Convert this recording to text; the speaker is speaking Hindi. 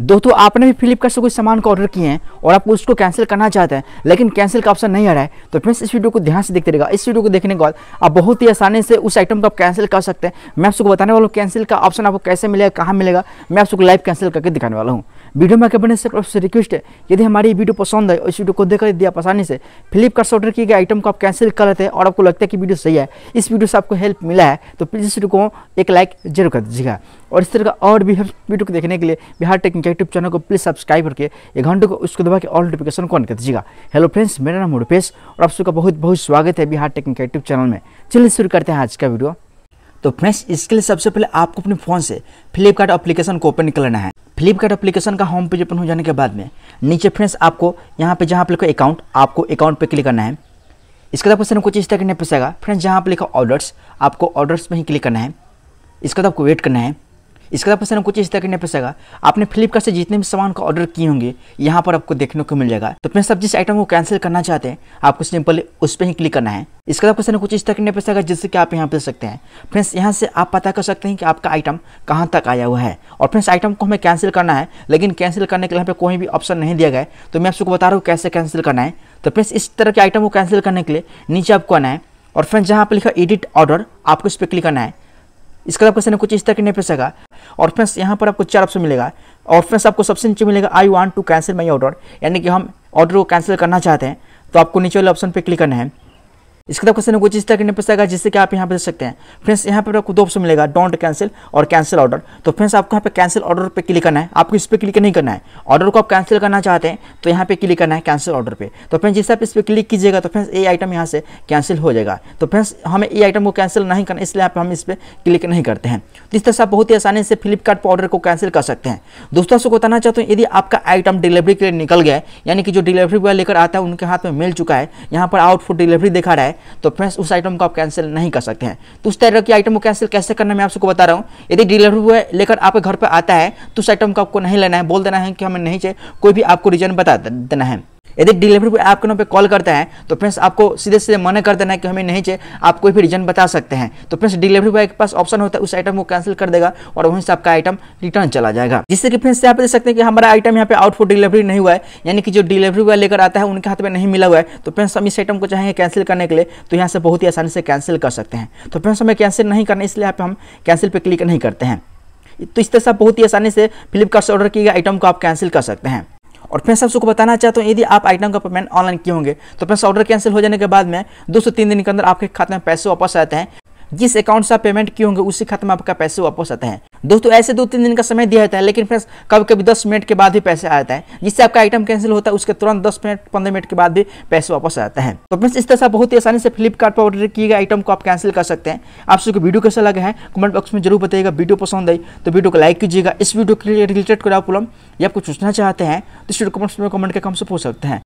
दोस्तों आपने भी फ्लिपकार्ट से कोई सामान को ऑर्डर किए हैं और आप उसको कैंसिल करना चाहते हैं लेकिन कैंसिल का ऑप्शन नहीं आ रहा है तो फ्रेंड्स इस वीडियो को ध्यान से देखते रहेगा इस वीडियो को देखने के बाद आप बहुत ही आसानी से उस आइटम को आप कैंसिल कर सकते हैं मैं आपको बताने वाला हूँ कैंसिल का ऑप्शन आपको कैसे मिलेगा कहाँ मिलेगा मैं आपको लाइव कैंसिल करके दिखाने वाला हूँ वीडियो में कभी से आपसे रिक्वेस्ट है यदि हमारी वीडियो पसंद है उस वीडियो को देखकर यदि आप आसानी से फ्लिपकार्ट से ऑर्डर किए गए आइटम को आप कैंसिल कर लेते हैं और आपको लगता है कि वीडियो सही है इस वीडियो से आपको हेल्प मिला है तो प्लीज़ इस वीडियो को एक लाइक जरूर कर दीजिएगा और इस तरह का और भी वीडियो को देखने के लिए बिहार टेक्निक यूट्यूब चैनल को प्लीज़ सब्सक्राइब करके एक घंटे को उसको दबा के ऑल नोटिफिकेशन को ऑन कर दीजिएगा हेलो फ्रेंड्स मेरा नाम रूपेश और आप सबका बहुत बहुत स्वागत है बिहार टेक्निक यूट्यूब चैनल में चलिए शुरू करते हैं आज का वीडियो तो फ्रेंड्स इसके लिए सबसे पहले आपको अपने फ़ोन से फ्लिपकार्ट एप्लीकेशन को ओपन कर लेना है फ्लिपकार्ट एप्लीकेशन का होम पेज ओपन हो जाने के बाद में नीचे फ्रेंड्स आपको यहाँ पे जहाँ पे लिखा अकाउंट आपको अकाउंट पे क्लिक करना है इसके बाद आपको सर कुछ इस तरह करने पैसेगा फ्रेंड्स जहाँ पे लिखा ऑर्डर्स आपको ऑर्डर्स में ही क्लिक करना है इसके बाद आपको वेट करना है इसके अलावा हम कुछ इस तरह करने पैसेगा आपने फ्लिपकार्ट से जितने भी सामान का ऑर्डर किए होंगे यहाँ पर आपको देखने को मिल जाएगा तो अपने सब जिस आइटम को कैंसिल करना चाहते हैं आपको सिंपल उस पर ही क्लिक करना है इसके अलावा क्वेश्चन कुछ इस तरह करने पैसेगा जिससे कि आप यहाँ पे सकते हैं फ्रेंड्स यहाँ से आप पता कर सकते हैं कि आपका आइटम कहाँ तक आया हुआ है और फ्रेंड्स आइटम को हमें कैंसिल करना है लेकिन कैंसिल करने के लिए यहाँ कोई भी ऑप्शन नहीं दिया गया तो मैं आपको बता रहा हूँ कैसे कैंसिल करना है तो फ्रेंड्स इस तरह के आइटम को कैंसिल करने के लिए नीचे आपको आना है और फ्रेंड्स जहाँ पर लिखा एडिट ऑर्डर आपको इस पर क्लिक करना है इसके अलावा क्वेश्चन कुछ इस तरह करने पैसेगा और फ्रेंड्स यहाँ पर आपको चार ऑप्शन मिलेगा फ्रेंड्स आपको सबसे नीचे मिलेगा I want to cancel my order यानी कि हम ऑर्डर को कैंसिल करना चाहते हैं तो आपको नीचे वाले ऑप्शन पर क्लिक करना है इसका किताब क्वेश्चन कुछ इस तरह करने पड़ता है जिससे कि आप यहाँ पे देख सकते हैं फ्रेंड्स यहाँ पर आपको दो ऑप्शन मिलेगा डोंट कैंसिल और कैंसिल ऑर्डर तो फ्रेंड्स आपको यहाँ पे कैंसिल ऑर्डर पे क्लिक करना है आपको इस पर क्लिक नहीं करना है ऑर्डर को आप कैंसिल करना चाहते हैं तो यहाँ पे क्लिक करना है कैंसिल ऑर्डर पर तो फ्रेंड्स जिससे आप इस पर क्लिक कीजिएगा तो फ्रेंड्स ये आइटम यहाँ से कैंसिल हो जाएगा तो फ्रेंड्स हमें ये आइटम को कैंसिल नहीं करना इसलिए आप हम इस पर क्लिक नहीं करते हैं तो इस तरह से आप बहुत ही आसानी से फ्लिपकार्ट पर ऑर्डर को कैंसिल कर सकते हैं दोस्तों आपको बताना चाहते हैं यदि आपका आइटम डिलीवरी के लिए निकल गया यानी कि जो डिलीवरी बॉय लेकर आता है उनके हाथ में मिल चुका है यहाँ पर आउटफुट डिलीवरी दिखा रहा है तो फ्रेंड्स उस आइटम को आप कैंसिल नहीं कर सकते हैं तो उस तरह की आइटम को कैंसिल कैसे करना मैं आपको बता रहा हूँ यदि डीलर हुए लेकर आपके घर पर आता है तो उस आइटम को आपको नहीं लेना है बोल देना है कि हमें नहीं चाहिए कोई भी आपको रीजन बता देना है यदि डिलीवरी बॉय आपके नाम पे कॉल करता है तो फ्रेंड्स आपको सीधे सीधे मना कर देना है कि हमें नहीं चाहिए आप कोई भी रीजन बता सकते हैं तो फ्रेंड्स डिलीवरी बॉय के पास ऑप्शन होता है उस आइटम को कैंसिल कर देगा और वहीं से आपका आइटम रिटर्न चला जाएगा जिससे कि फ्रेंड्स आप देख सकते हैं कि हमारा आइटम यहाँ पे आउट फॉर डिलीवरी नहीं हुआ है यानी कि जो डिलीवरी बॉय लेकर आता है उनके हाथ में नहीं मिला हुआ है तो फ्रेंड्स हम इस आइटम को चाहेंगे कैंसिल करने के लिए तो यहाँ से बहुत ही आसानी से कैंसिल कर सकते हैं तो फ्रेंड्स हमें कैंसिल नहीं करना इसलिए यहाँ पे हम कैंसिल पर क्लिक नहीं करते हैं तो इस तरह से आप बहुत ही आसानी से फ्लिपकार्ट से ऑर्डर किए गए आइटम को आप कैंसिल कर सकते हैं और फ्रेंड्स आप सबको बताना चाहता हूँ यदि आप आइटम का पेमेंट ऑनलाइन किए होंगे तो फ्रेंड्स ऑर्डर कैंसिल हो जाने के बाद में दो से तीन दिन के अंदर आपके खाते में पैसे वापस आते हैं जिस अकाउंट से आप पेमेंट किए होंगे उसी खाते में आपका पैसे वापस आते हैं दोस्तों ऐसे दो तीन दिन का समय दिया जाता है लेकिन फ्रेंड्स कभी कभी दस मिनट के बाद भी पैसे आ जाता है जिससे आपका आइटम कैंसिल होता है उसके तुरंत दस मिनट पंद्रह मिनट के बाद भी पैसे वापस आ जाता है तो फ्रेंड्स इस तरह से बहुत ही आसानी से फ्लिपकार्ट पर ऑर्डर किए गए आइटम को आप कैंसिल कर सकते हैं आप सबको वीडियो कैसा लगा है कमेंट बॉक्स में जरूर बताइएगा वीडियो पसंद आई तो वीडियो को लाइक कीजिएगा इस वीडियो के रिलेटेड कोई प्रॉब्लम या कुछ पूछना चाहते हैं तो इस वीडियो कमेंट्स में कमेंट करके हमसे पूछ सकते हैं